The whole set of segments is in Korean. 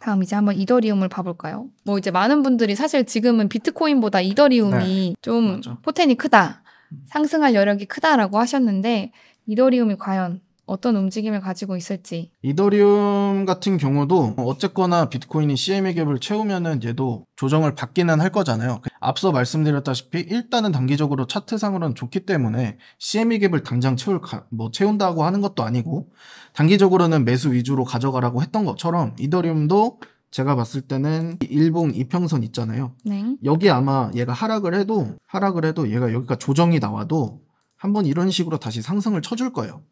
다음 이제 한번 이더리움을 봐볼까요? 뭐 이제 많은 분들이 사실 지금은 비트코인보다 이더리움이 네. 좀 맞아. 포텐이 크다, 음. 상승할 여력이 크다라고 하셨는데 이더리움이 과연 어떤 움직임을 가지고 있을지. 이더리움 같은 경우도 어쨌거나 비트코인이 CMA 갭을 채우면은 얘도 조정을 받기는 할 거잖아요. 앞서 말씀드렸다시피 일단은 단기적으로 차트상으로는 좋기 때문에 CMA 갭을 당장 채울 가, 뭐 채운다고 하는 것도 아니고 단기적으로는 매수 위주로 가져가라고 했던 것처럼 이더리움도 제가 봤을 때는 일봉 이평선 있잖아요. 네. 여기 아마 얘가 하락을 해도 하락을 해도 얘가 여기가 조정이 나와도 한번 이런 식으로 다시 상승을 쳐줄 거예요.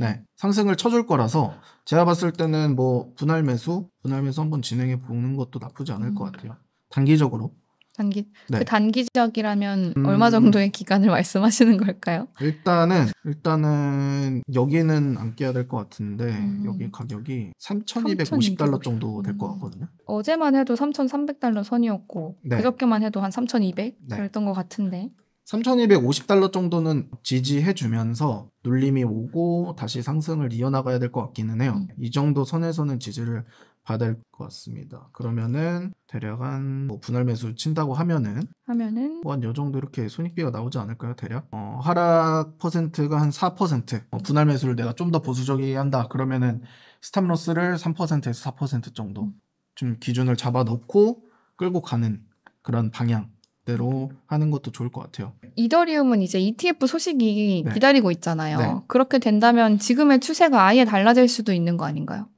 네, 상승을 쳐줄 거라서 제가 봤을 때는 뭐 분할 매수, 분할 매수 한번 진행해 보는 것도 나쁘지 않을 음. 것 같아요. 단기적으로. 단기 그 네. 그 단기적이라면 음... 얼마 정도의 기간을 말씀하시는 걸까요? 일단은 일단은 여기는 안 끼야 될 것 같은데 음... 여기 가격이 3,250달러 정도 될것 음. 같거든요. 음... 어제만 해도 3,300달러 선이었고 네. 그저께만 해도 한 3,200 그랬던 것 같은데 3,250달러 정도는 지지해주면서 눌림이 오고 다시 상승을 이어나가야 될 것 같기는 해요. 음. 이 정도 선에서는 지지를 받을 것 같습니다. 그러면은 대략 한뭐 분할 매수 친다고 하면은 하면은 뭐 한요 정도 이렇게 손익비가 나오지 않을까요? 대략 어, 하락 퍼센트가 한4% 어, 분할 매수를 내가 좀 더 보수적이 한다 그러면은 스탑로스를 3%에서 4% 정도 음. 좀 기준을 잡아놓고 끌고 가는 그런 방향 대로 하는 것도 좋을 것 같아요. 이더리움은 이제 ETF 소식이 네. 기다리고 있잖아요. 네. 그렇게 된다면 지금의 추세가 아예 달라질 수도 있는 거 아닌가요?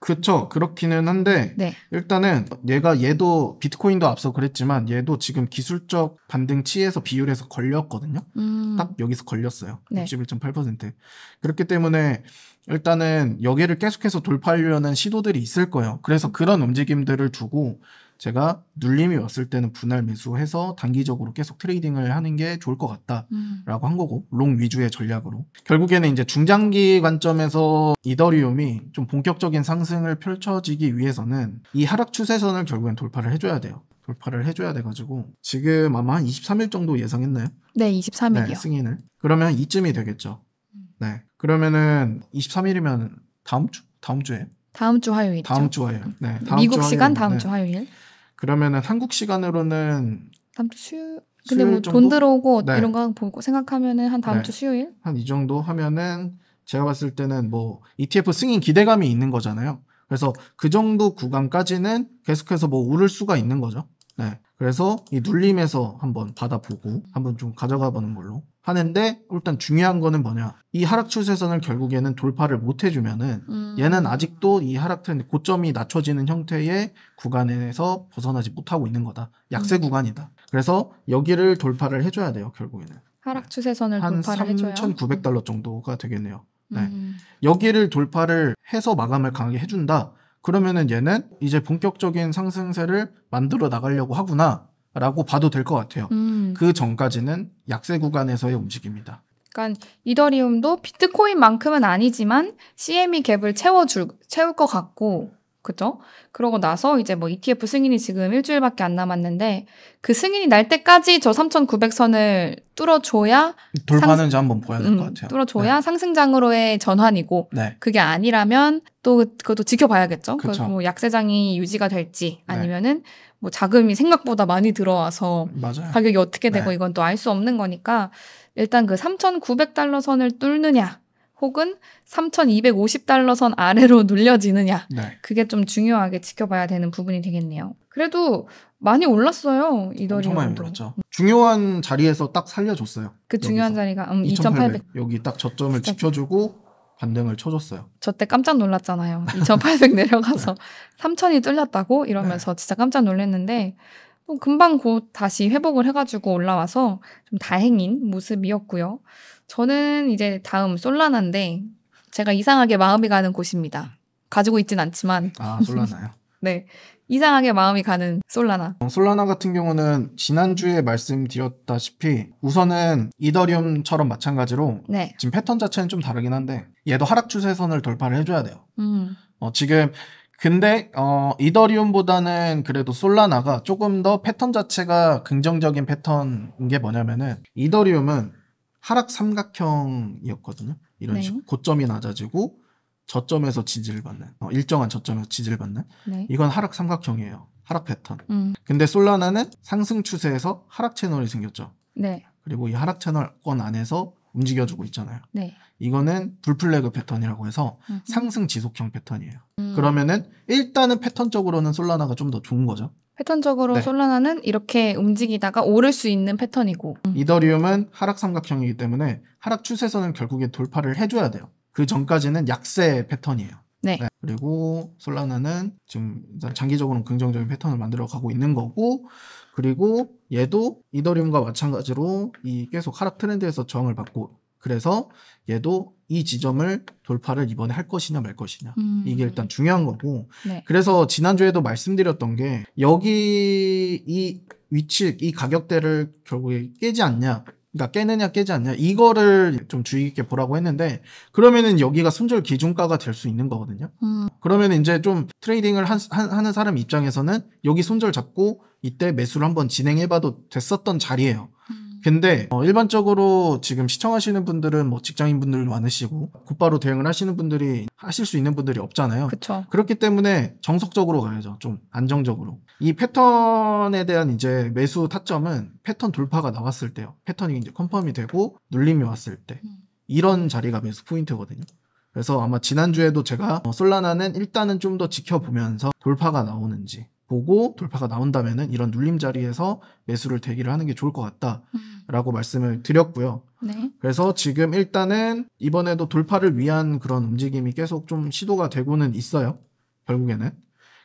그렇죠. 그렇기는 한데 네. 일단은 얘가 얘도 비트코인도 앞서 그랬지만 얘도 지금 기술적 반등치에서 비율에서 걸렸거든요. 음. 딱 여기서 걸렸어요. 네. 61.8%. 그렇기 때문에 일단은 여기를 계속해서 돌파하려는 시도들이 있을 거예요. 그래서 그런 움직임들을 두고 제가 눌림이 왔을 때는 분할 매수해서 단기적으로 계속 트레이딩을 하는 게 좋을 것 같다라고 음. 한 거고 롱 위주의 전략으로 결국에는 이제 중장기 관점에서 이더리움이 좀 본격적인 상승을 펼쳐지기 위해서는 이 하락 추세선을 결국엔 돌파를 해줘야 돼요. 돌파를 해줘야 돼가지고 지금 아마 한 23일 정도 예상했나요? 네, 23일이요. 네, 승인을. 그러면 이쯤이 되겠죠. 네. 그러면은 23일이면 다음 주 다음 주에 다음 주화요일 다음 주 화요일. 네. 미국 주 화요일. 시간 다음 네. 주 화요일. 그러면은 한국 시간으로는 다음 주 수요 근데 뭐 돈 들어오고 네. 이런 거 보고 생각하면은 한 다음 네. 주 수요일 한 이 정도 하면은 제가 봤을 때는 뭐 ETF 승인 기대감이 있는 거잖아요. 그래서 그 정도 구간까지는 계속해서 뭐 오를 수가 있는 거죠. 네. 그래서 이 눌림에서 한번 받아보고 한번 좀 가져가 보는 걸로 하는데 일단 중요한 거는 뭐냐 이 하락 추세선을 결국에는 돌파를 못 해주면은 음. 얘는 아직도 이 하락 트렌드 고점이 낮춰지는 형태의 구간에서 벗어나지 못하고 있는 거다 약세 음. 구간이다 그래서 여기를 돌파를 해줘야 돼요 결국에는 하락 추세선을 한 3,900달러 정도가 되겠네요 네. 음. 여기를 돌파를 해서 마감을 강하게 해준다 그러면은 얘는 이제 본격적인 상승세를 만들어 나가려고 하구나. 라고 봐도 될 것 같아요. 음. 그 전까지는 약세 구간에서의 움직임이다. 그러니까 이더리움도 비트코인만큼은 아니지만 CME 갭을 채워줄 채울 것 같고 그죠? 그러고 나서 이제 뭐 ETF 승인이 지금 일주일밖에 안 남았는데 그 승인이 날 때까지 저 3,900선을 뚫어줘야 돌파하는지 한번 보야 될것 음, 같아요. 뚫어줘야 네. 상승장으로의 전환이고 네. 그게 아니라면 또 그, 그것도 지켜봐야겠죠. 그래서 뭐 약세장이 유지가 될지 네. 아니면은 뭐 자금이 생각보다 많이 들어와서 맞아요. 가격이 어떻게 되고 네. 이건 또 알 수 없는 거니까 일단 그 3,900달러 선을 뚫느냐 혹은 3,250달러 선 아래로 눌려지느냐. 네. 그게 좀 중요하게 지켜봐야 되는 부분이 되겠네요. 그래도 많이 올랐어요. 이더리움 많이 올랐죠. 중요한 자리에서 딱 살려줬어요. 그 여기서. 중요한 자리가 음, 2,800. 여기 딱 저점을 지켜주고 반등을 쳐줬어요. 저 때 깜짝 놀랐잖아요. 2,800 내려가서 네. 3,000이 뚫렸다고 이러면서 네. 진짜 깜짝 놀랐는데 뭐 금방 곧 다시 회복을 해가지고 올라와서 좀 다행인 모습이었고요. 저는 이제 다음 솔라나인데 제가 이상하게 마음이 가는 곳입니다. 가지고 있진 않지만 아 솔라나요? 네 이상하게 마음이 가는 솔라나. 어, 솔라나 같은 경우는 지난주에 말씀드렸다시피 우선은 이더리움처럼 마찬가지로 네. 지금 패턴 자체는 좀 다르긴 한데 얘도 하락 추세선을 돌파를 해줘야 돼요. 음. 어, 지금 근데 어, 이더리움보다는 그래도 솔라나가 조금 더 패턴 자체가 긍정적인 패턴인 게 뭐냐면은 이더리움은 하락 삼각형이었거든요. 이런 네. 식으로 고점이 낮아지고 저점에서 지지를 받는 어, 일정한 저점에서 지지를 받는 네. 이건 하락 삼각형이에요. 하락 패턴. 음. 근데 솔라나는 상승 추세에서 하락 채널이 생겼죠. 네. 그리고 이 하락 채널권 안에서 움직여주고 있잖아요. 네. 이거는 불플래그 패턴이라고 해서 음 상승 지속형 패턴이에요. 음. 그러면은 일단은 패턴적으로는 솔라나가 좀 더 좋은 거죠. 패턴적으로 네. 솔라나는 이렇게 움직이다가 오를 수 있는 패턴이고 음. 이더리움은 하락 삼각형이기 때문에 하락 추세선을 결국에 돌파를 해줘야 돼요. 그 전까지는 약세 패턴이에요. 네. 네. 그리고 솔라나는 지금 장기적으로 는 긍정적인 패턴을 만들어 가고 있는 거고 그리고 얘도 이더리움과 마찬가지로 이 계속 하락 트렌드에서 저항을 받고 그래서 얘도 이 지점을 돌파를 이번에 할 것이냐 말 것이냐 음. 이게 일단 중요한 거고 네. 그래서 지난주에도 말씀드렸던 게 여기 이 위치 이 가격대를 결국에 깨지 않냐 그러니까 깨느냐 깨지 않냐 이거를 좀 주의 깊게 보라고 했는데 그러면은 여기가 손절 기준가가 될 수 있는 거거든요 음. 그러면 이제 좀 트레이딩을 한, 한, 하는 사람 입장에서는 여기 손절 잡고 이때 매수를 한번 진행해봐도 됐었던 자리예요 음. 근데 어, 일반적으로 지금 시청하시는 분들은 뭐 직장인 분들 많으시고 곧바로 대응을 하시는 분들이 하실 수 있는 분들이 없잖아요. 그쵸. 그렇기 때문에 정석적으로 가야죠. 좀 안정적으로. 이 패턴에 대한 이제 매수 타점은 패턴 돌파가 나왔을 때요. 패턴이 이제 컨펌이 되고 눌림이 왔을 때 음. 이런 자리가 매수 포인트거든요. 그래서 아마 지난주에도 제가 어, 솔라나는 일단은 좀 더 지켜보면서 돌파가 나오는지 보고 돌파가 나온다면은 이런 눌림 자리에서 매수를 대기를 하는 게 좋을 것 같다라고 음. 말씀을 드렸고요. 네. 그래서 지금 일단은 이번에도 돌파를 위한 그런 움직임이 계속 좀 시도가 되고는 있어요. 결국에는.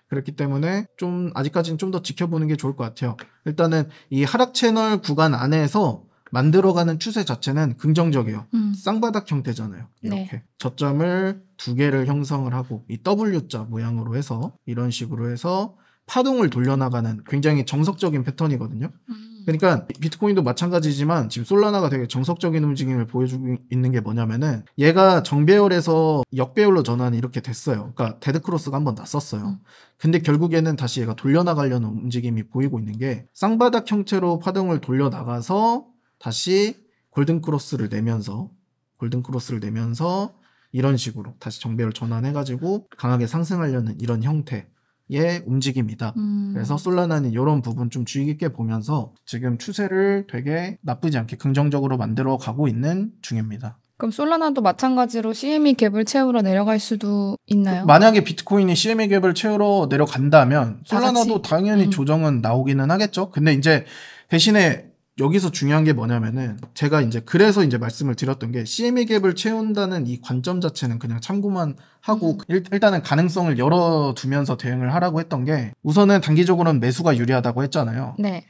그렇기 때문에 좀 아직까지는 좀 더 지켜보는 게 좋을 것 같아요. 일단은 이 하락 채널 구간 안에서 만들어가는 추세 자체는 긍정적이에요. 음. 쌍바닥 형태잖아요. 네. 이렇게 네. 저점을 두 개를 형성을 하고 이 W자 모양으로 해서 이런 식으로 해서 파동을 돌려나가는 굉장히 정석적인 패턴이거든요. 음. 그러니까 비트코인도 마찬가지지만 지금 솔라나가 되게 정석적인 움직임을 보여주고 있는 게 뭐냐면은 얘가 정배열에서 역배열로 전환이 이렇게 됐어요. 그러니까 데드크로스가 한번 났었어요. 음. 근데 결국에는 다시 얘가 돌려나가려는 움직임이 보이고 있는 게 쌍바닥 형태로 파동을 돌려나가서 다시 골든크로스를 내면서 골든크로스를 내면서 이런 식으로 다시 정배열 전환해가지고 강하게 상승하려는 이런 형태 의움직입니다 음. 그래서 솔라나는 이런 부분 좀 주의 깊게 보면서 지금 추세를 되게 나쁘지 않게 긍정적으로 만들어 가고 있는 중입니다. 그럼 솔라나도 마찬가지로 CME 갭을 채우러 내려갈 수도 있나요? 그 만약에 비트코인이 CME 갭을 채우러 내려간다면 솔라나도 당연히 음. 조정은 나오기는 하겠죠. 근데 이제 대신에 여기서 중요한 게 뭐냐면은 제가 이제 그래서 이제 말씀을 드렸던 게 CME 갭을 채운다는 이 관점 자체는 그냥 참고만 하고 음. 일, 단은 가능성을 열어두면서 대응을 하라고 했던 게 우선은 단기적으로는 매수가 유리하다고 했잖아요. 네.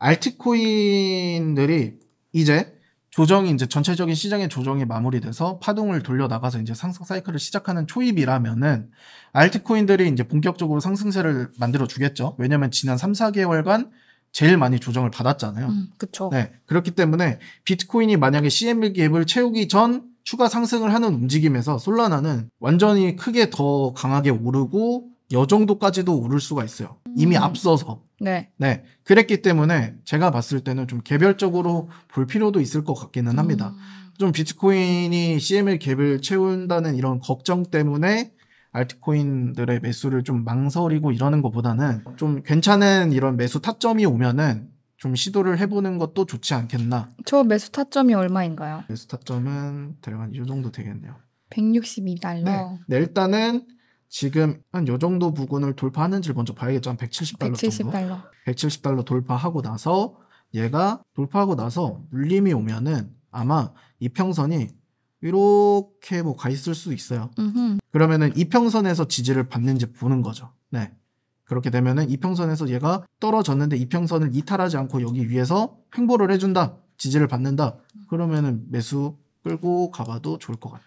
알트코인들이 이제 조정이 이제 전체적인 시장의 조정이 마무리돼서 파동을 돌려 나가서 이제 상승 사이클을 시작하는 초입이라면은 알트코인들이 이제 본격적으로 상승세를 만들어 주겠죠. 왜냐면 지난 3, 4개월간 제일 많이 조정을 받았잖아요. 음, 그렇죠. 네, 그렇기 때문에 비트코인이 만약에 CME 갭을 채우기 전 추가 상승을 하는 움직임에서 솔라나는 완전히 크게 더 강하게 오르고 여 정도까지도 오를 수가 있어요. 이미 음. 앞서서. 네. 네. 그랬기 때문에 제가 봤을 때는 좀 개별적으로 볼 필요도 있을 것 같기는 합니다. 음. 좀 비트코인이 CME 갭을 채운다는 이런 걱정 때문에 알트코인들의 매수를 좀 망설이고 이러는 것보다는 좀 괜찮은 이런 매수 타점이 오면은 좀 시도를 해보는 것도 좋지 않겠나. 저 매수 타점이 얼마인가요? 매수 타점은 대략 한 이 정도 되겠네요. 162달러. 네. 네 일단은 지금 한 이 정도 부근을 돌파하는지 를 먼저 봐야겠죠. 한 170달러 170 정도. 170달러 돌파하고 나서 얘가 돌파하고 나서 물림이 오면은 아마 이평선이 이렇게 뭐 가 있을 수 있어요. 음흠. 그러면은 이평선에서 지지를 받는지 보는 거죠. 네. 그렇게 되면은 이평선에서 얘가 떨어졌는데 이평선을 이탈하지 않고 여기 위에서 횡보를 해준다. 지지를 받는다. 그러면은 매수 끌고 가봐도 좋을 것 같다.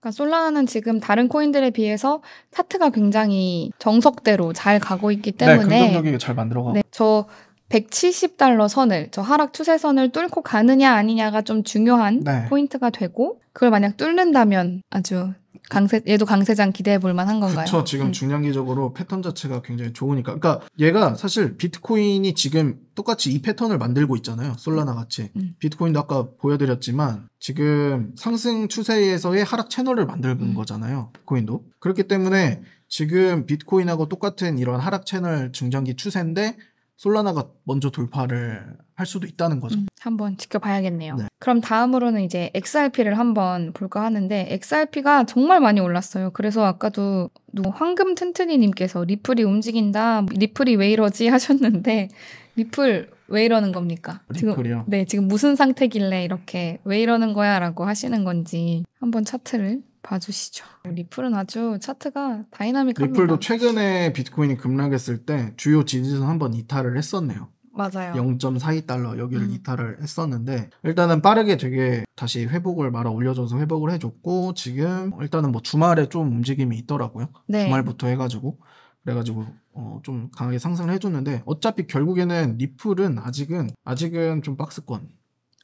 그러니까 솔라나는 지금 다른 코인들에 비해서 차트가 굉장히 정석대로 잘 가고 있기 네, 때문에 네, 긍정적이게 잘 만들어가고 네, 저 170달러 선을 저 하락 추세선을 뚫고 가느냐 아니냐가 좀 중요한 네. 포인트가 되고 그걸 만약 뚫는다면 아주 강세 얘도 강세장 기대해 볼 만한 건가요? 그렇죠. 지금 음. 중량기적으로 패턴 자체가 굉장히 좋으니까. 그러니까 얘가 사실 비트코인이 지금 똑같이 이 패턴을 만들고 있잖아요. 솔라나 같이. 음. 비트코인도 아까 보여드렸지만 지금 상승 추세에서의 하락 채널을 만들는 음. 거잖아요. 코인도. 그렇기 때문에 지금 비트코인하고 똑같은 이런 하락 채널 중장기 추세인데 솔라나가 먼저 돌파를 할 수도 있다는 거죠. 음, 한번 지켜봐야겠네요. 네. 그럼 다음으로는 이제 XRP를 한번 볼까 하는데 XRP가 정말 많이 올랐어요. 그래서 아까도 황금 튼튼이님께서 리플이 움직인다, 리플이 왜 이러지 하셨는데 리플 왜 이러는 겁니까? 리플이요? 지금, 네, 지금 무슨 상태길래 이렇게 왜 이러는 거야 라고 하시는 건지 한번 차트를 봐주시죠. 리플은 아주 차트가 다이나믹합니다. 리플도 최근에 비트코인이 급락했을 때 주요 지지선 한번 이탈을 했었네요. 맞아요. 0.42달러 여기를 음. 이탈을 했었는데 일단은 빠르게 되게 다시 회복을 말아 올려줘서 회복을 해줬고 지금 일단은 뭐 주말에 좀 움직임이 있더라고요. 네. 주말부터 해가지고 그래가지고 어, 좀 강하게 상승을 해줬는데 어차피 결국에는 리플은 아직은 아직은 좀 박스권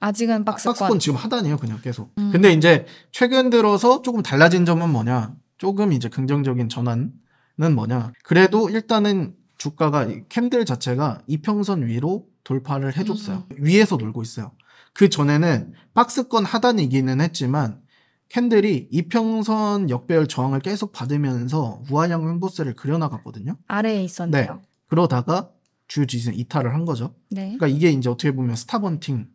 아직은 박스권. 박스권 지금 하단이에요, 그냥 계속. 음. 근데 이제 최근 들어서 조금 달라진 점은 뭐냐? 조금 이제 긍정적인 전환은 뭐냐? 그래도 일단은 주가가 캔들 자체가 이평선 위로 돌파를 해줬어요. 음. 위에서 놀고 있어요. 그 전에는 박스권 하단이기는 했지만 캔들이 이평선 역배열 저항을 계속 받으면서 우한형 횡보세를 그려나갔거든요. 아래에 있었네요. 네. 그러다가 주지선 요 이탈을 한 거죠. 네. 그러니까 이게 이제 어떻게 보면 스타번팅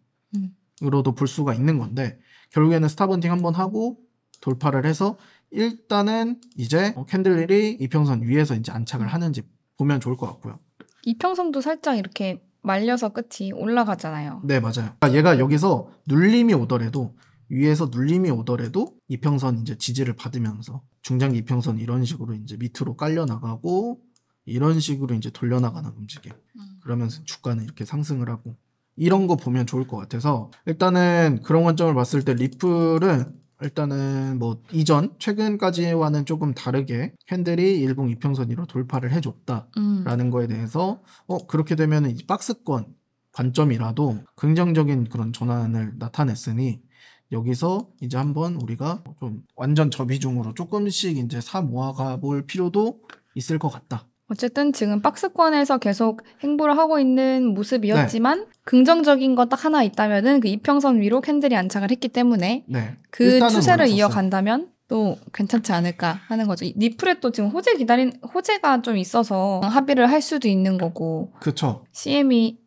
으로도 볼 수가 있는 건데 결국에는 스타번팅 한번 하고 돌파를 해서 일단은 이제 뭐 캔들릴이 이평선 위에서 이제 안착을 음. 하는지 보면 좋을 것 같고요. 이평선도 살짝 이렇게 말려서 끝이 올라가잖아요. 네, 맞아요. 그러니까 얘가 여기서 눌림이 오더라도 위에서 눌림이 오더라도 이평선 이제 지지를 받으면서 중장기 이평선 이런 식으로 이제 밑으로 깔려 나가고 이런 식으로 이제 돌려 나가는 움직임. 음. 그러면서 주가는 이렇게 상승을 하고 이런 거 보면 좋을 것 같아서 일단은 그런 관점을 봤을 때 리플은 일단은 뭐 이전 최근까지와는 조금 다르게 핸들이 일봉 이평선으로 돌파를 해줬다라는 음. 거에 대해서 어 그렇게 되면 이 박스권 관점이라도 긍정적인 그런 전환을 나타냈으니 여기서 이제 한번 우리가 좀 완전 저비중으로 조금씩 이제 사 모아가 볼 필요도 있을 것 같다. 어쨌든 지금 박스권에서 계속 행보를 하고 있는 모습이었지만 네. 긍정적인 건딱 하나 있다면은 그 이평선 위로 캔들이 안착을 했기 때문에 네. 그 추세를 이어간다면 또 괜찮지 않을까 하는 거죠. 니플에 또 지금 호재 기다린 호재가 좀 있어서 합의를 할 수도 있는 거고. 그렇죠. CME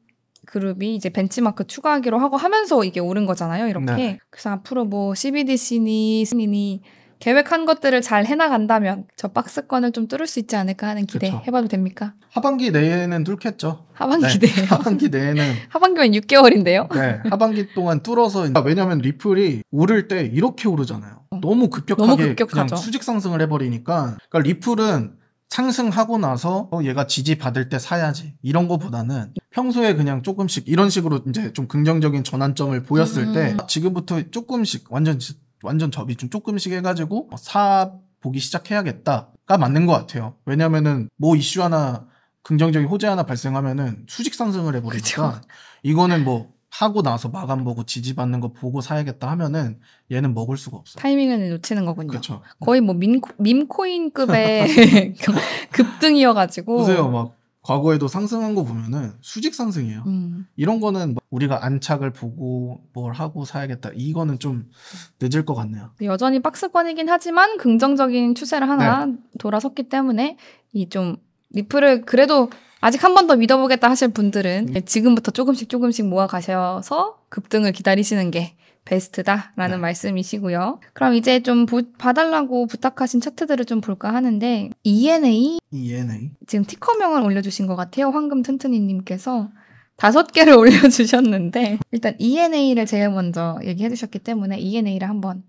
그룹이 이제 벤치마크 추가하기로 하고 하면서 이게 오른 거잖아요. 이렇게. 네. 그래서 앞으로 뭐 CBDC니 스니니 계획한 것들을 잘 해나간다면 저 박스권을 좀 뚫을 수 있지 않을까 하는 기대 그쵸. 해봐도 됩니까? 하반기 내에는 뚫겠죠. 하반기 네. 내에요? 하반기 내에는. 하반기면 6개월인데요? 네. 하반기 동안 뚫어서 왜냐하면 리플이 오를 때 이렇게 오르잖아요. 어. 너무 급격하게 너무 급격하죠. 그냥 수직 상승을 해버리니까 그러니까 리플은 상승하고 나서 어, 얘가 지지 받을 때 사야지 이런 거보다는 평소에 그냥 조금씩 이런 식으로 이제 좀 긍정적인 전환점을 보였을 음. 때 지금부터 조금씩 완전 완전 접이 좀 조금씩 해가지고 어, 사 보기 시작해야겠다가 맞는 것 같아요. 왜냐면은 뭐 이슈 하나 긍정적인 호재 하나 발생하면은 수직 상승을 해버리니까 그쵸? 이거는 뭐 하고 나서 마감 보고 지지받는 거 보고 사야겠다 하면은 얘는 먹을 수가 없어 타이밍을 놓치는 거군요. 그렇죠. 거의 뭐 민코, 밈코인급의 급등이어가지고. 보세요, 막 과거에도 상승한 거 보면은 수직 상승이에요. 음. 이런 거는 뭐 우리가 안착을 보고 뭘 하고 사야겠다. 이거는 좀 늦을 것 같네요. 여전히 박스권이긴 하지만 긍정적인 추세를 하나 네. 돌아섰기 때문에 이 좀 리플을 그래도 아직 한 번 더 믿어보겠다 하실 분들은 음. 지금부터 조금씩 조금씩 모아 가셔서 급등을 기다리시는 게 베스트다라는 네. 말씀이시고요. 그럼 이제 좀 부, 봐달라고 부탁하신 차트들을 좀 볼까 하는데 ENA, ENA 지금 티커명을 올려주신 것 같아요. 황금 튼튼이님께서 다섯 개를 올려주셨는데 일단 ENA를 제일 먼저 얘기해 주셨기 때문에 ENA를 한번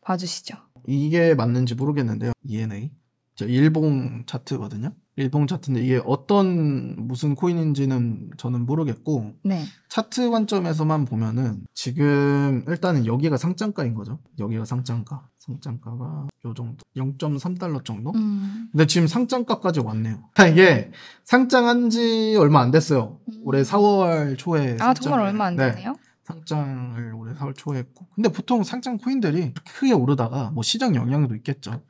봐주시죠. 이게 맞는지 모르겠는데요. ENA 저일본 차트거든요. 일봉 차트인데 이게 어떤 무슨 코인인지는 저는 모르겠고 네. 차트 관점에서만 보면은 지금 일단은 여기가 상장가인 거죠. 여기가 상장가. 상장가가 요 정도 0.3달러 정도? 음. 근데 지금 상장가까지 왔네요. 아, 이게 상장한 지 얼마 안 됐어요. 음. 올해 4월 초에 아 정말 얼마 안 네. 됐네요. 네. 상장을 올해 4월 초에 했고 근데 보통 상장 코인들이 크게 오르다가 뭐 시장 영향도 있겠죠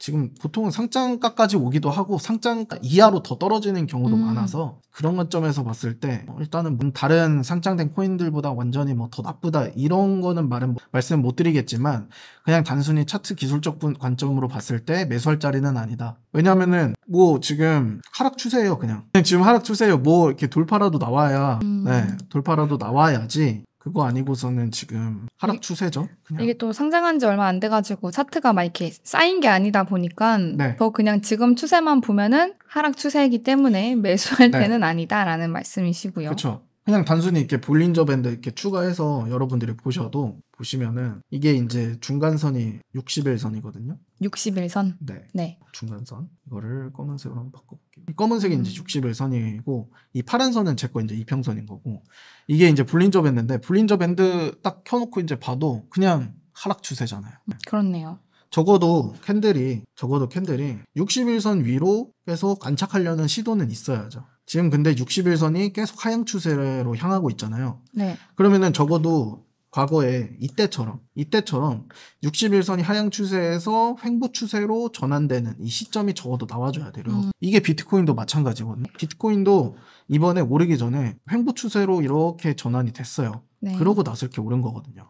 지금 보통은 상장가까지 오기도 하고 상장가 이하로 더 떨어지는 경우도 음. 많아서 그런 관점에서 봤을 때 어, 일단은 뭐 다른 상장된 코인들보다 완전히 뭐 더 나쁘다 이런 거는 말은 뭐 말씀 못 드리겠지만 그냥 단순히 차트 기술적 관점으로 봤을 때 매수할 자리는 아니다. 왜냐면은 뭐 지금 하락 추세예요 그냥. 그냥 지금 하락 추세예요. 뭐 이렇게 돌파라도 나와야 음. 네 돌파라도 나와야지 그거 아니고서는 지금 하락 추세죠. 그냥. 이게 또 상장한 지 얼마 안 돼가지고 차트가 막 이렇게 쌓인 게 아니다 보니까 네. 더 그냥 지금 추세만 보면은 하락 추세이기 때문에 매수할 네. 때는 아니다라는 말씀이시고요. 그렇죠. 그냥 단순히 이렇게 볼린저 밴드 이렇게 추가해서 여러분들이 보셔도 보시면은 이게 이제 중간선이 6 0일선이거든요6 0일선 네. 네. 중간선. 이거를 검은색으로 한번 바꿔볼게요. 검은색이 이제 6 음. 0일선이고이 파란 선은 제거 이제 이평선인 거고 이게 이제 볼린저 밴드인데 볼린저 밴드 딱 켜놓고 이제 봐도 그냥 하락 추세잖아요. 그렇네요. 적어도 캔들이 적어도 캔들이 61선 위로 계속 관착하려는 시도는 있어야죠. 지금 근데 61선이 계속 하향 추세로 향하고 있잖아요. 네. 그러면은 적어도 과거에 이때처럼 이때처럼 61선이 하향 추세에서 횡보 추세로 전환되는 이 시점이 적어도 나와줘야 돼요. 음. 이게 비트코인도 마찬가지거든요. 비트코인도 이번에 오르기 전에 횡보 추세로 이렇게 전환이 됐어요. 네. 그러고 나서 이렇게 오른 거거든요.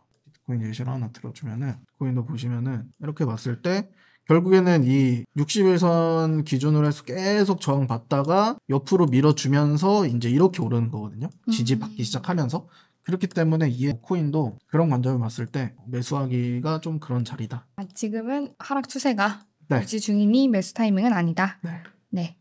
고인 예시를 하나 들어주면은 고인도 보시면은 이렇게 봤을 때 결국에는 이 60일선 기준으로 해서 계속 저항받다가 옆으로 밀어주면서 이제 이렇게 오르는 거거든요. 지지받기 음. 시작하면서. 그렇기 때문에 이 코인도 그런 관점을 봤을 때 매수하기가 좀 그런 자리다. 아, 지금은 하락 추세가 네. 유지 중이니 매수 타이밍은 아니다. 네. 네.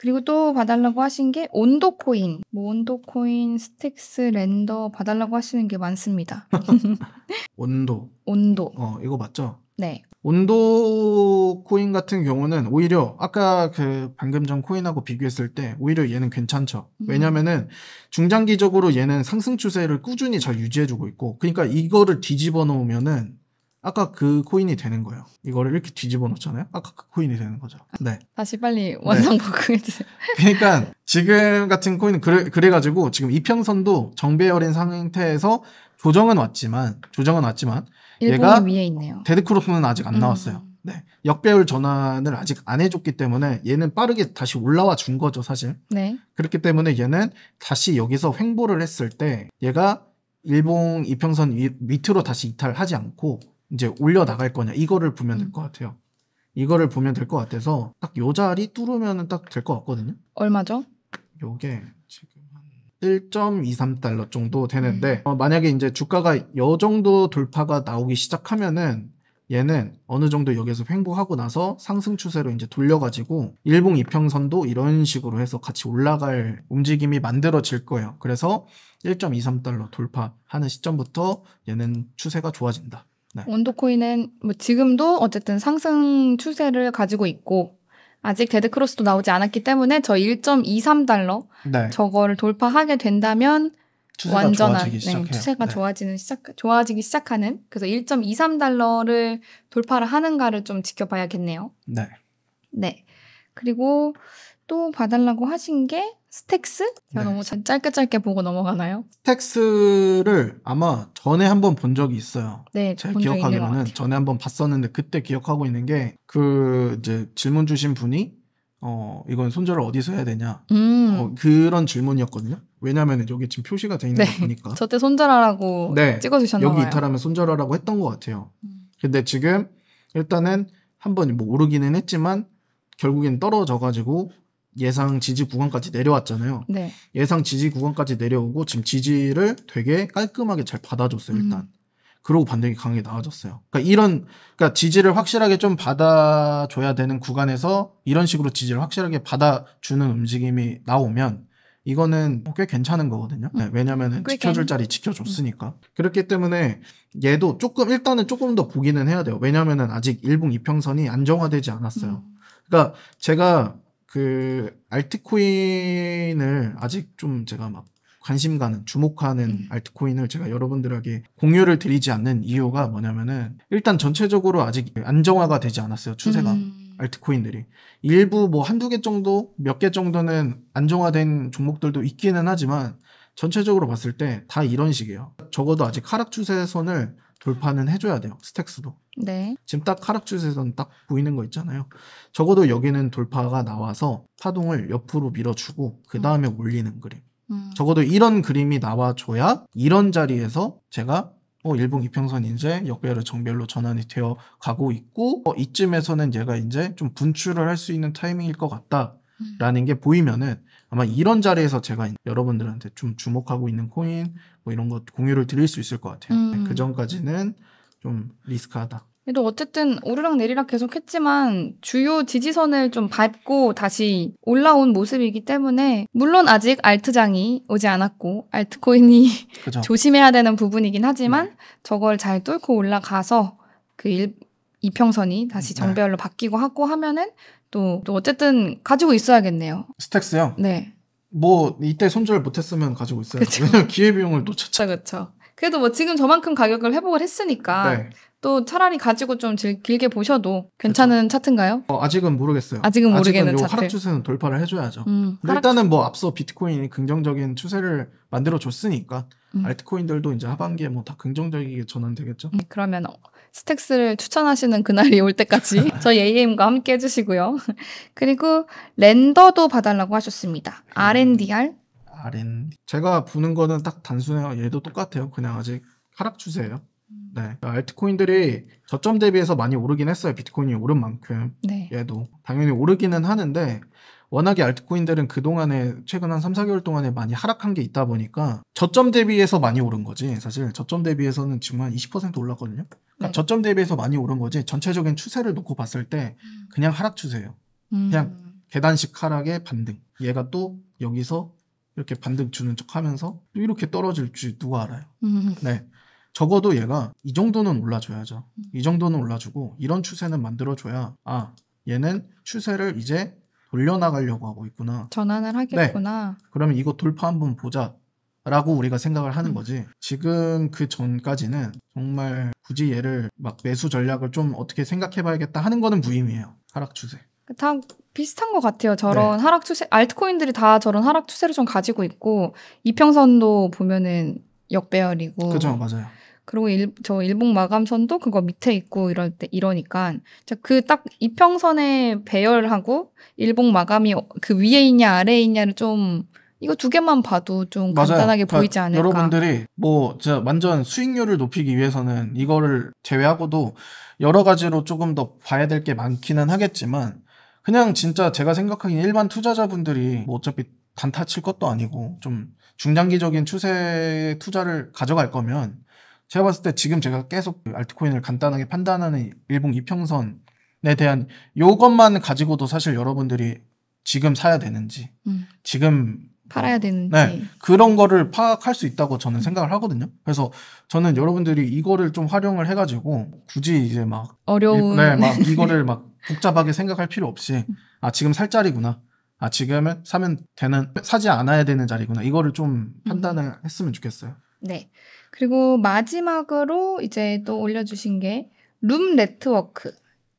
그리고 또 봐달라고 하신 게 온도 코인, 뭐 온도 코인, 스틱스, 랜더 봐달라고 하시는 게 많습니다. 온도. 온도. 어, 이거 맞죠? 네. 온도 코인 같은 경우는 오히려 아까 그 방금 전 코인하고 비교했을 때 오히려 얘는 괜찮죠. 음. 왜냐면은 중장기적으로 얘는 상승 추세를 꾸준히 잘 유지해주고 있고, 그러니까 이거를 뒤집어 놓으면은 아까 그 코인이 되는 거예요. 이거를 이렇게 뒤집어 놓잖아요. 아까 그 코인이 되는 거죠. 네. 다시 빨리 원상 네. 복구해주세요. 네. 그러니까 지금 같은 코인은 그래, 그래가지고 지금 이평선도 정배열인 상태에서 조정은 왔지만 조정은 왔지만 얘가 위에 있네요. 데드크로스는 아직 안 음. 나왔어요. 네. 역배열 전환을 아직 안 해줬기 때문에 얘는 빠르게 다시 올라와 준 거죠 사실. 네. 그렇기 때문에 얘는 다시 여기서 횡보를 했을 때 얘가 일봉 이평선 위, 밑으로 다시 이탈하지 않고 이제 올려 나갈 거냐 이거를 보면 될것 음. 같아요. 이거를 보면 될 것 같아서 딱 요 자리 뚫으면 딱 될 것 같거든요. 얼마죠? 요게 지금 한 1.23달러 정도 되는데 음. 어, 만약에 이제 주가가 요 정도 돌파가 나오기 시작하면은 얘는 어느 정도 여기서 횡보하고 나서 상승 추세로 이제 돌려가지고 일봉 이평선도 이런 식으로 해서 같이 올라갈 움직임이 만들어질 거예요. 그래서 1.23달러 돌파하는 시점부터 얘는 추세가 좋아진다. 네. 원도코인은 뭐 지금도 어쨌든 상승 추세를 가지고 있고 아직 데드크로스도 나오지 않았기 때문에 저 1.23달러 네. 저거를 돌파하게 된다면 추세가 완전한 네, 네. 추세가 네. 좋아지는 시작 좋아지기 시작하는 그래서 1.23달러를 돌파를 하는가를 좀 지켜봐야겠네요. 네. 네. 그리고 또 봐달라고 하신 게 스택스? 제가 네. 너무 짧게 짧게 보고 넘어가나요? 스택스를 아마 전에 한번 본 적이 있어요. 네, 제가 기억하기로는 전에 한번 봤었는데 그때 기억하고 있는 게 그 이제 질문 주신 분이 어 이건 손절을 어디서 해야 되냐 음. 어, 그런 질문이었거든요. 왜냐하면 여기 지금 표시가 돼 있는 네. 거 보니까 저 때 손절하라고 네. 찍어주셨나요? 여기 이탈하면 손절하라고 했던 것 같아요. 음. 근데 지금 일단은 한번 뭐 오르기는 했지만 결국엔 떨어져가지고 예상 지지 구간까지 내려왔잖아요. 네. 예상 지지 구간까지 내려오고 지금 지지를 되게 깔끔하게 잘 받아줬어요, 음. 일단. 음. 그러고 반등이 강하게 나와졌어요. 그러니까 이런 그러니까 지지를 확실하게 좀 받아줘야 되는 구간에서 이런 식으로 지지를 확실하게 받아주는 움직임이 나오면 이거는 꽤 괜찮은 거거든요. 네, 음. 왜냐면은 지켜줄 괜... 자리 지켜줬으니까. 음. 그렇기 때문에 얘도 조금 일단은 조금 더 보기는 해야 돼요. 왜냐면은 아직 일봉 이평선이 안정화되지 않았어요. 음. 그러니까 제가 그 알트코인을 아직 좀 제가 막 관심 가는 주목하는 음. 알트코인을 제가 여러분들에게 공유를 드리지 않는 이유가 뭐냐면은 일단 전체적으로 아직 안정화가 되지 않았어요 추세가 음. 알트코인들이 일부 뭐 한두 개 정도 몇 개 정도는 안정화된 종목들도 있기는 하지만 전체적으로 봤을 때 다 이런 식이에요 적어도 아직 하락 추세선을 돌파는 해줘야 돼요. 스택스도. 네. 지금 딱 하락 추세선 딱 보이는 거 있잖아요. 적어도 여기는 돌파가 나와서 파동을 옆으로 밀어주고 그 다음에 음. 올리는 그림. 음. 적어도 이런 그림이 나와줘야 이런 자리에서 제가 어, 일봉 이평선 이제 역배열 정별로 전환이 되어 가고 있고 어, 이쯤에서는 얘가 이제 좀 분출을 할 수 있는 타이밍일 것 같다. 라는 음. 게 보이면은 아마 이런 자리에서 제가 여러분들한테 좀 주목하고 있는 코인 뭐 이런 것 공유를 드릴 수 있을 것 같아요. 네, 음. 그 전까지는 좀 리스크하다. 그래도 어쨌든 오르락 내리락 계속했지만 주요 지지선을 좀 밟고 다시 올라온 모습이기 때문에 물론 아직 알트장이 오지 않았고 알트코인이 조심해야 되는 부분이긴 하지만 네. 저걸 잘 뚫고 올라가서 그 일, 이평선이 다시 정별로 네. 바뀌고 하고 하면은 또, 또 어쨌든 가지고 있어야겠네요. 스택스요? 네. 뭐 이때 손절 못했으면 가지고 있어요. 왜냐 기회비용을 놓쳤죠. 그렇죠. 그래도 뭐 지금 저만큼 가격을 회복을 했으니까 네. 또 차라리 가지고 좀 질, 길게 보셔도 괜찮은 그쵸. 차트인가요? 어, 아직은 모르겠어요. 아직은 모르겠는 아직은 차트. 하락 추세는 돌파를 해줘야죠. 음, 일단은 뭐 앞서 비트코인이 긍정적인 추세를 만들어 줬으니까 음. 알트코인들도 이제 하반기에 뭐 다 긍정적이게 전환되겠죠. 네, 그러면 스택스를 추천하시는 그날이 올 때까지 저희 AM과 함께 해주시고요. 그리고 렌더도 봐달라고 하셨습니다. R&DR. 음. R&D. 제가 부는 거는 딱 단순해요. 얘도 똑같아요. 그냥 아직 하락 추세예요. 음. 네. 알트코인들이 저점 대비해서 많이 오르긴 했어요. 비트코인이 오른 만큼. 네. 얘도. 당연히 오르기는 하는데 워낙에 알트코인들은 그동안에 최근 한 3, 4개월 동안에 많이 하락한 게 있다 보니까 저점 대비해서 많이 오른 거지. 사실 저점 대비해서는 지금 한 20% 올랐거든요. 그러니까 네. 저점 대비해서 많이 오른 거지. 전체적인 추세를 놓고 봤을 때 음. 그냥 하락 추세예요. 그냥 음. 계단식 하락의 반등. 얘가 또 여기서 이렇게 반등 주는 척 하면서 이렇게 떨어질 줄 누가 알아요. 음. 네. 적어도 얘가 이 정도는 올라줘야죠. 이 정도는 올라주고 이런 추세는 만들어줘야 아, 얘는 추세를 이제 돌려나가려고 하고 있구나. 전환을 네. 하겠구나. 네. 그러면 이거 돌파 한번 보자. 라고 우리가 생각을 하는 음. 거지. 지금 그 전까지는 정말 굳이 얘를 막 매수 전략을 좀 어떻게 생각해 봐야겠다 하는 거는 무의미해요. 하락 추세. 다 비슷한 것 같아요. 저런 네. 하락 추세, 알트코인들이 다 저런 하락 추세를 좀 가지고 있고, 이평선도 보면은 역배열이고. 그죠, 맞아요. 그리고 일, 저 일봉 마감선도 그거 밑에 있고 이럴 때 이러니까 그 딱 이평선에 배열하고 일봉 마감이 어, 그 위에 있냐 아래에 있냐를 좀 이거 두 개만 봐도 좀 맞아요. 간단하게 그러니까 보이지 않을까? 여러분들이 뭐저 완전 수익률을 높이기 위해서는 이거를 제외하고도 여러 가지로 조금 더 봐야 될 게 많기는 하겠지만 그냥 진짜 제가 생각하기엔 일반 투자자분들이 뭐 어차피 단타 칠 것도 아니고 좀 중장기적인 추세 투자를 가져갈 거면 제가 봤을 때 지금 제가 계속 알트코인을 간단하게 판단하는 일봉 이평선에 대한 요것만 가지고도 사실 여러분들이 지금 사야 되는지 음. 지금 팔아야 뭐, 되는지 네, 그런 거를 파악할 수 있다고 저는 생각을 하거든요. 그래서 저는 여러분들이 이거를 좀 활용을 해가지고 굳이 이제 막 어려운 네, 막 이거를 막 복잡하게 생각할 필요 없이 음. 아 지금 살 자리구나. 아 지금은 사면 되는 사지 않아야 되는 자리구나. 이거를 좀 음. 판단을 음. 했으면 좋겠어요. 네. 그리고 마지막으로 이제 또 올려주신 게 룸 네트워크.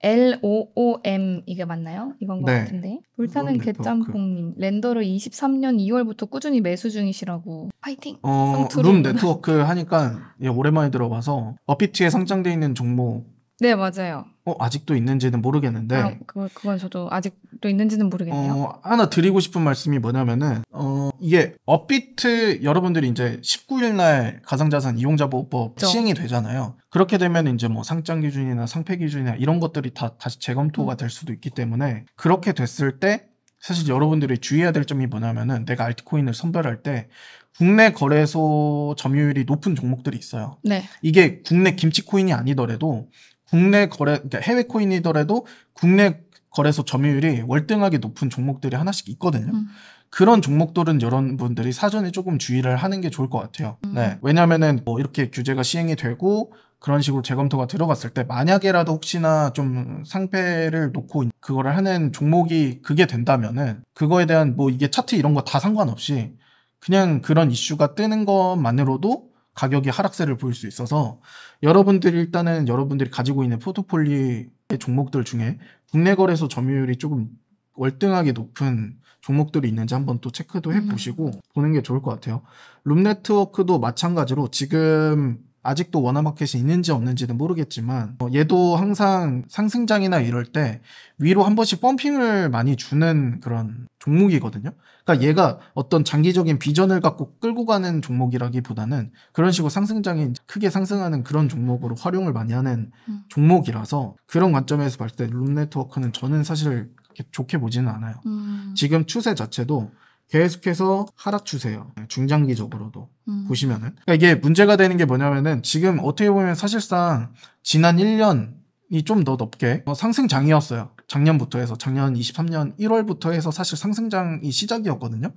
LOOM 이게 맞나요? 이건 것 네. 같은데 불타는 개짬뽕님 랜더를 23년 2월부터 꾸준히 매수 중이시라고 파이팅! 어, 룸 네트워크 하니까 예, 오랜만에 들어봐서 어피트에 상장돼 있는 종목 네, 맞아요. 어, 아직도 있는지는 모르겠는데. 아, 그건, 그건 저도 아직도 있는지는 모르겠네요. 어, 하나 드리고 싶은 말씀이 뭐냐면은, 어, 이게 업비트 여러분들이 이제 19일 날 가상자산 이용자 보호법 그렇죠. 시행이 되잖아요. 그렇게 되면 이제 뭐 상장 기준이나 상패 기준이나 이런 것들이 다 다시 재검토가 음. 될 수도 있기 때문에 그렇게 됐을 때 사실 여러분들이 주의해야 될 점이 뭐냐면은 내가 알트코인을 선별할 때 국내 거래소 점유율이 높은 종목들이 있어요. 네. 이게 국내 김치코인이 아니더라도 국내 거래 그러니까 해외 코인이더라도 국내 거래소 점유율이 월등하게 높은 종목들이 하나씩 있거든요. 음. 그런 종목들은 여러분들이 사전에 조금 주의를 하는 게 좋을 것 같아요. 음. 네. 왜냐면은 뭐 이렇게 규제가 시행이 되고 그런 식으로 재검토가 들어갔을 때 만약에라도 혹시나 좀 상패를 놓고 그거를 하는 종목이 그게 된다면은 그거에 대한 뭐 이게 차트 이런 거 다 상관없이 그냥 그런 이슈가 뜨는 것만으로도 가격이 하락세를 보일 수 있어서 여러분들이 일단은 여러분들이 가지고 있는 포트폴리오의 종목들 중에 국내 거래소 점유율이 조금 월등하게 높은 종목들이 있는지 한번 또 체크도 해보시고 음. 보는 게 좋을 것 같아요. 룸네트워크도 마찬가지로 지금 아직도 원화마켓이 있는지 없는지는 모르겠지만 어, 얘도 항상 상승장이나 이럴 때 위로 한 번씩 펌핑을 많이 주는 그런 종목이거든요. 그러니까 얘가 어떤 장기적인 비전을 갖고 끌고 가는 종목이라기보다는 그런 식으로 상승장이 크게 상승하는 그런 종목으로 활용을 많이 하는 음. 종목이라서 그런 관점에서 봤을 때 룸네트워크는 저는 사실 좋게 보지는 않아요. 음. 지금 추세 자체도 계속해서 하락 추세예요. 중장기적으로도 음. 보시면은 그러니까 이게 문제가 되는 게 뭐냐면은 지금 어떻게 보면 사실상 지난 1년이 좀 더 높게 뭐 상승장이었어요. 작년부터 해서 작년 23년 1월부터 해서 사실 상승장이 시작이었거든요.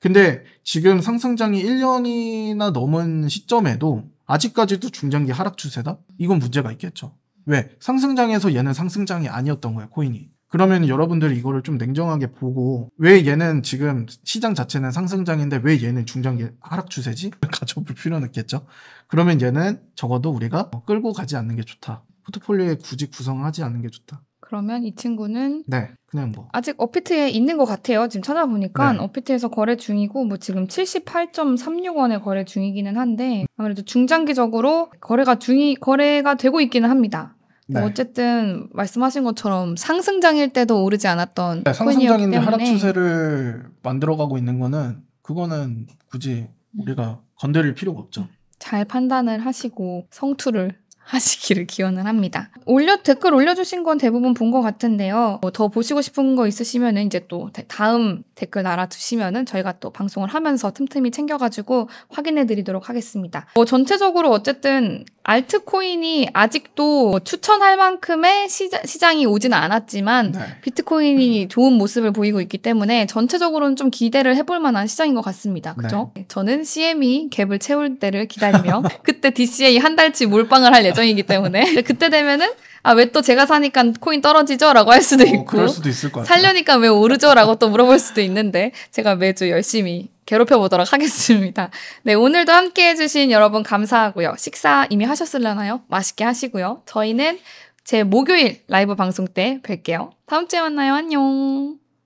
근데 지금 상승장이 1년이나 넘은 시점에도 아직까지도 중장기 하락 추세다? 이건 문제가 있겠죠. 왜? 상승장에서 얘는 상승장이 아니었던 거야, 코인이. 그러면 여러분들이 거를좀 냉정하게 보고 왜 얘는 지금 시장 자체는 상승장인데 왜 얘는 중장기 하락 추세지? 가져볼 필요는 있겠죠. 그러면 얘는 적어도 우리가 끌고 가지 않는 게 좋다. 포트폴리오에 굳이 구성하지 않는 게 좋다. 그러면 이 친구는 네 그냥 뭐 아직 어피트에 있는 것 같아요. 지금 찾아보니까 네. 어피트에서 거래 중이고 뭐 지금 78.36원에 거래 중이기는 한데 아무래도 중장기적으로 거래가 중이 거래가 되고 있기는 합니다. 네. 어쨌든 말씀하신 것처럼 상승장일 때도 오르지 않았던 네, 상승장인데 하락 추세를 만들어가고 있는 거는 그거는 굳이 우리가 건드릴 필요가 없죠. 잘 판단을 하시고 성투를 하시기를 기원을 합니다. 올려 댓글 올려주신 건 대부분 본 것 같은데요. 뭐 더 보시고 싶은 거있으시면 이제 또 다음 댓글 날아주시면은 저희가 또 방송을 하면서 틈틈이 챙겨가지고 확인해드리도록 하겠습니다. 뭐 전체적으로 어쨌든 알트코인이 아직도 추천할 만큼의 시자, 이 오지는 않았지만 네. 비트코인이 음. 좋은 모습을 보이고 있기 때문에 전체적으로는 좀 기대를 해볼 만한 시장인 것 같습니다. 그죠? 네. 저는 CME 갭을 채울 때를 기다리며 그때 DCA 한 달치 몰빵을 할 예정. 과정이기 때문에 그때 되면은 아 왜 또 제가 사니까 코인 떨어지죠라고 할 수도 어, 있고 어, 그럴 수도 있을 것 같아요. 살려니까 왜 오르죠라고 또 물어볼 수도 있는데 제가 매주 열심히 괴롭혀 보도록 하겠습니다. 네 오늘도 함께 해주신 여러분 감사하고요. 식사 이미 하셨을려나요? 맛있게 하시고요. 저희는 제 목요일 라이브 방송 때 뵐게요. 다음 주에 만나요. 안녕.